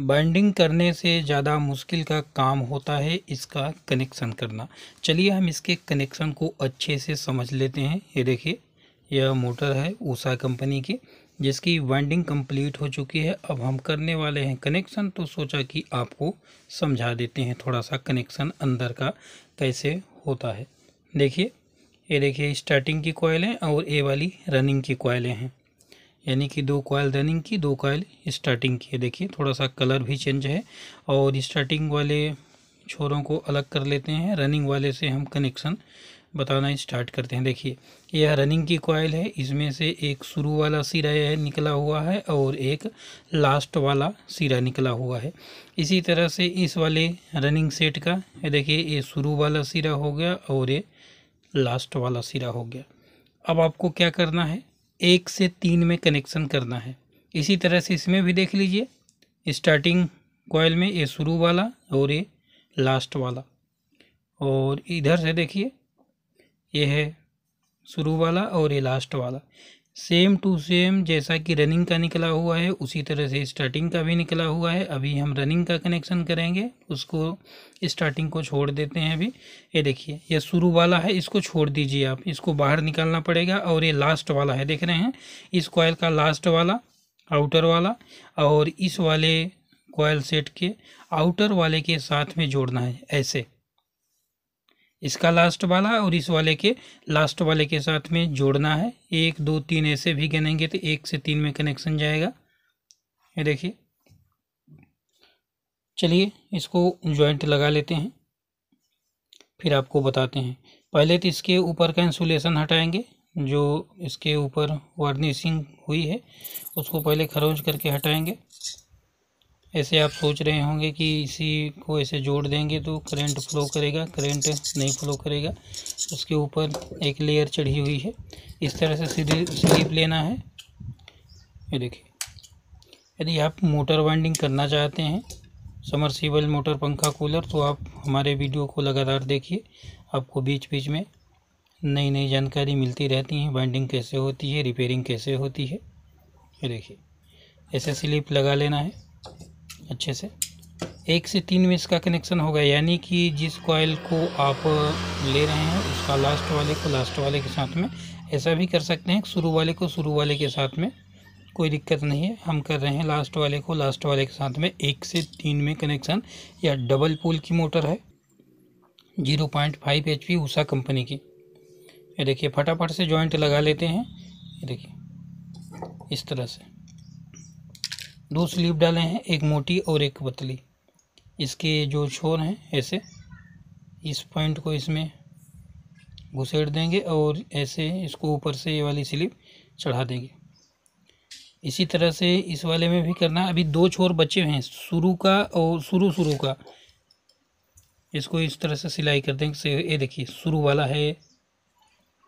binding करने से ज़्यादा मुश्किल का काम होता है इसका कनेक्शन करना चलिए हम इसके कनेक्शन को अच्छे से समझ लेते हैं ये देखिए यह मोटर है ऊषा कंपनी की जिसकी वाइंडिंग कंप्लीट हो चुकी है अब हम करने वाले हैं कनेक्शन तो सोचा कि आपको समझा देते हैं थोड़ा सा कनेक्शन अंदर का कैसे होता है देखिए ये देखिए स्टार्टिंग की कोयलें और ये वाली रनिंग की कोयलें हैं यानी कि दो कॉयल रनिंग की दो कॉयल स्टार्टिंग की है देखिए थोड़ा सा कलर भी चेंज है और स्टार्टिंग वाले छोरों को अलग कर लेते हैं रनिंग वाले से हम कनेक्शन बताना स्टार्ट करते हैं देखिए यह रनिंग की कॉयल है इसमें से एक शुरू वाला सिरा यह निकला हुआ है और एक लास्ट वाला सिरा निकला हुआ है इसी तरह से इस वाले रनिंग सेट का देखिए ये शुरू वाला सिरा हो गया और ये लास्ट वाला सिरा हो गया अब आपको क्या करना है एक से तीन में कनेक्शन करना है इसी तरह से इसमें भी देख लीजिए स्टार्टिंग कोयल में ये शुरू वाला और ये लास्ट वाला और इधर से देखिए ये है शुरू वाला और ये लास्ट वाला सेम टू सेम जैसा कि रनिंग का निकला हुआ है उसी तरह से स्टार्टिंग का भी निकला हुआ है अभी हम रनिंग का कनेक्शन करेंगे उसको स्टार्टिंग को छोड़ देते हैं अभी ये देखिए ये शुरू वाला है इसको छोड़ दीजिए आप इसको बाहर निकालना पड़ेगा और ये लास्ट वाला है देख रहे हैं इस कॉयल का लास्ट वाला आउटर वाला और इस वाले कॉयल सेट के आउटर वाले के साथ में जोड़ना है ऐसे इसका लास्ट वाला और इस वाले के लास्ट वाले के साथ में जोड़ना है एक दो तीन ऐसे भी गिनेंगे तो एक से तीन में कनेक्शन जाएगा ये देखिए चलिए इसको जॉइंट लगा लेते हैं फिर आपको बताते हैं पहले तो इसके ऊपर का इंसुलेशन हटाएंगे जो इसके ऊपर वार्निशिंग हुई है उसको पहले खरोंच करके हटाएंगे ऐसे आप सोच रहे होंगे कि इसी को ऐसे जोड़ देंगे तो करंट फ्लो करेगा करंट नहीं फ्लो करेगा उसके ऊपर एक लेयर चढ़ी हुई है इस तरह से सीधे स्लीप लेना है ये देखिए यदि आप मोटर वाइंडिंग करना चाहते हैं समरसीबल मोटर पंखा कूलर तो आप हमारे वीडियो को लगातार देखिए आपको बीच बीच में नई नई जानकारी मिलती रहती है वाइंडिंग कैसे होती है रिपेयरिंग कैसे होती है ये देखिए ऐसे स्लीप लगा लेना है अच्छे से एक से तीन में इसका कनेक्शन होगा यानी कि जिस कॉयल को आप ले रहे हैं उसका लास्ट वाले को लास्ट वाले के साथ में ऐसा भी कर सकते हैं शुरू वाले को शुरू वाले के साथ में कोई दिक्कत नहीं है हम कर रहे हैं लास्ट वाले को लास्ट वाले के साथ में एक से तीन में कनेक्शन या डबल पोल की मोटर है zero point five H P Usha company की ये देखिए फटाफट से जॉइंट लगा लेते हैं ये देखिए इस तरह से दो स्लीव डाले हैं एक मोटी और एक पतली इसके जो छोर हैं ऐसे इस पॉइंट को इसमें घुसेड़ देंगे और ऐसे इसको ऊपर से ये वाली स्लीव चढ़ा देंगे इसी तरह से इस वाले में भी करना अभी दो छोर बचे हैं शुरू का और शुरू शुरू का इसको इस तरह से सिलाई कर देंगे ये देखिए शुरू वाला है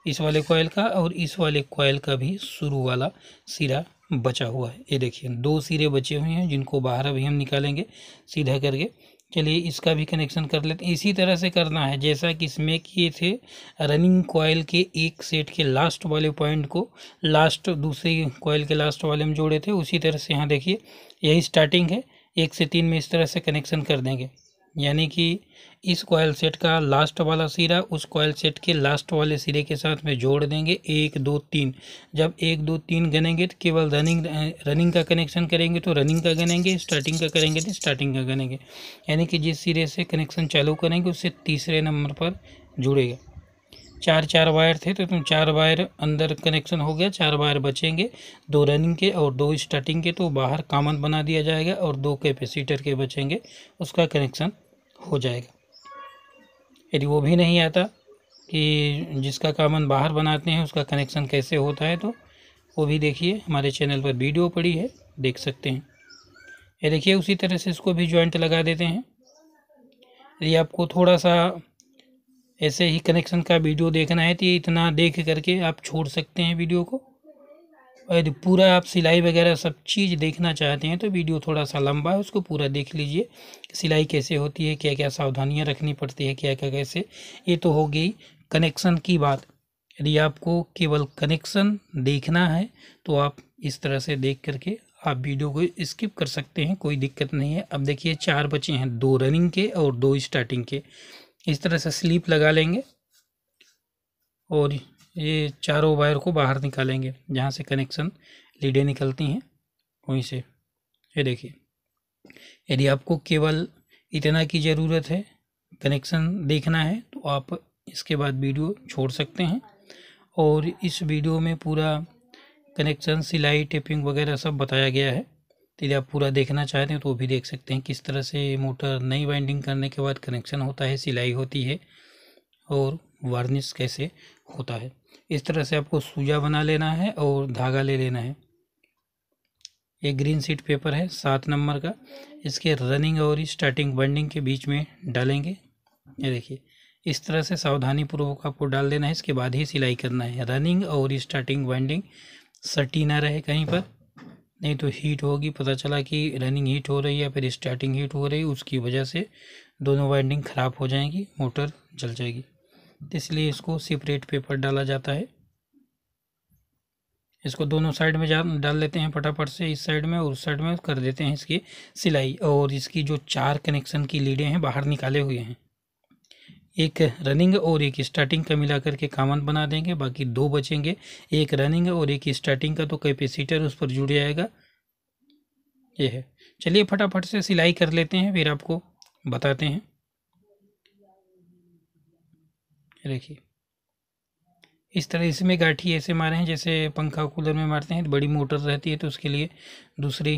इस वाले कोयल का और इस वाले कोयल का भी शुरू वाला सिरा बचा हुआ है ये देखिए दो सिरे बचे हुए हैं जिनको बाहर अभी हम निकालेंगे सीधा करके चलिए इसका भी कनेक्शन कर लेते हैं इसी तरह से करना है जैसा कि इसमें किए थे रनिंग कॉयल के एक सेट के लास्ट वाले पॉइंट को लास्ट दूसरे कॉयल के लास्ट वाले में जोड़े थे उसी तरह से यहाँ देखिए यही स्टार्टिंग है एक से तीन में इस तरह से कनेक्शन कर देंगे यानी कि इस कॉयल सेट का लास्ट वाला सिरा उस कॉयल सेट के लास्ट वाले सिरे के साथ में जोड़ देंगे एक दो तीन जब एक दो तीन गनेंगे तो केवल रनिंग रनिंग का कनेक्शन करेंगे तो रनिंग का गनेंगे स्टार्टिंग का करेंगे तो स्टार्टिंग का गनेंगे यानी कि जिस सिरे से कनेक्शन चालू करेंगे उससे तीसरे नंबर पर जुड़ेगा चार चार वायर थे तो तुम चार वायर अंदर कनेक्शन हो गया चार वायर बचेंगे दो रनिंग के और दो स्टार्टिंग के तो बाहर कामन बना दिया जाएगा और दो कैपेसिटर के बचेंगे उसका कनेक्शन हो जाएगा यदि वो भी नहीं आता कि जिसका कामन बाहर बनाते हैं उसका कनेक्शन कैसे होता है तो वो भी देखिए हमारे चैनल पर वीडियो पड़ी है देख सकते हैं ये देखिए उसी तरह से इसको भी जॉइंट लगा देते हैं यदि आपको थोड़ा सा ऐसे ही कनेक्शन का वीडियो देखना है तो इतना देख करके आप छोड़ सकते हैं वीडियो को यदि पूरा आप सिलाई वगैरह सब चीज़ देखना चाहते हैं तो वीडियो थोड़ा सा लंबा है उसको पूरा देख लीजिए सिलाई कैसे होती है क्या क्या सावधानियाँ रखनी पड़ती है क्या क्या कैसे ये तो हो गई कनेक्शन की बात यदि आपको केवल कनेक्शन देखना है तो आप इस तरह से देख करके आप वीडियो को स्किप कर सकते हैं कोई दिक्कत नहीं है अब देखिए चार बचे हैं दो रनिंग के और दो स्टार्टिंग के इस तरह से स्लीप लगा लेंगे और ये चारों वायर को बाहर निकालेंगे जहाँ से कनेक्शन लीडें निकलती हैं वहीं से ये देखिए यदि आपको केवल इतना की ज़रूरत है कनेक्शन देखना है तो आप इसके बाद वीडियो छोड़ सकते हैं और इस वीडियो में पूरा कनेक्शन सिलाई टेपिंग वगैरह सब बताया गया है तो यदि आप पूरा देखना चाहते हैं तो वो भी देख सकते हैं किस तरह से मोटर नई वाइंडिंग करने के बाद कनेक्शन होता है सिलाई होती है और वार्निश कैसे होता है इस तरह से आपको सूजा बना लेना है और धागा ले लेना है ये ग्रीन सीट पेपर है सात नंबर का इसके रनिंग और स्टार्टिंग बर्निंग के बीच में डालेंगे ये देखिए इस तरह से सावधानी पूर्वक आपको डाल देना है इसके बाद ही सिलाई करना है रनिंग और स्टार्टिंग वाइंडिंग सटी ना रहे कहीं पर नहीं तो हीट होगी पता चला कि रनिंग हीट हो रही है या फिर स्टार्टिंग हीट हो रही है उसकी वजह से दोनों वाइंडिंग ख़राब हो जाएंगी मोटर जल जाएगी इसलिए इसको सेपरेट पेपर डाला जाता है इसको दोनों साइड में जा डाल लेते हैं फटाफट से इस साइड में और उस साइड में कर देते हैं इसकी सिलाई और इसकी जो चार कनेक्शन की लीडें हैं बाहर निकाले हुए हैं एक रनिंग और एक स्टार्टिंग का मिला करके कामन बना देंगे बाकी दो बचेंगे एक रनिंग और एक स्टार्टिंग का तो कैपेसिटर उस पर जुड़ जाएगा ये है चलिए फटाफट से सिलाई कर लेते हैं फिर आपको बताते हैं देखिए इस तरह इसमें गाठी ऐसे मारे हैं जैसे पंखा कूलर में मारते हैं बड़ी मोटर रहती है तो उसके लिए दूसरी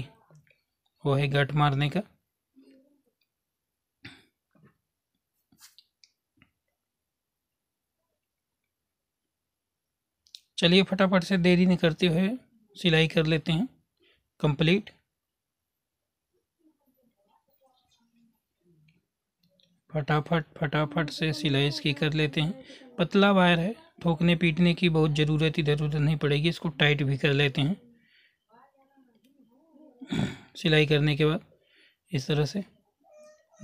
वो है गाठ मारने का चलिए फटाफट से देरी नहीं करते हुए सिलाई कर लेते हैं कंप्लीट फटाफट फटाफट से सिलाई इसकी कर लेते हैं पतला वायर है ठोकने पीटने की बहुत ज़रूरत इधर उधर नहीं पड़ेगी इसको टाइट भी कर लेते हैं सिलाई करने के बाद इस तरह से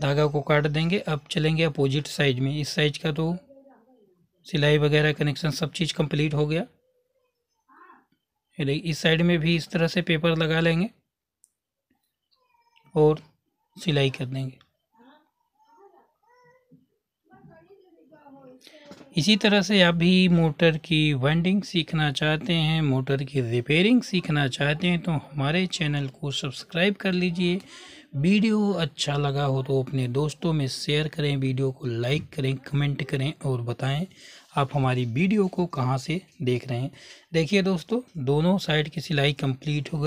धागा को काट देंगे अब चलेंगे अपोजिट साइज में इस साइज का तो सिलाई वगैरह कनेक्शन सब चीज़ कंप्लीट हो गया इस साइड में भी इस तरह से पेपर लगा लेंगे और सिलाई कर देंगे इसी तरह से आप भी मोटर की वेंडिंग सीखना चाहते हैं मोटर की रिपेयरिंग सीखना चाहते हैं तो हमारे चैनल को सब्सक्राइब कर लीजिए वीडियो अच्छा लगा हो तो अपने दोस्तों में शेयर करें वीडियो को लाइक करें कमेंट करें और बताएं आप हमारी वीडियो को कहाँ से देख रहे हैं देखिए दोस्तों दोनों साइड की सिलाई कंप्लीट हो गई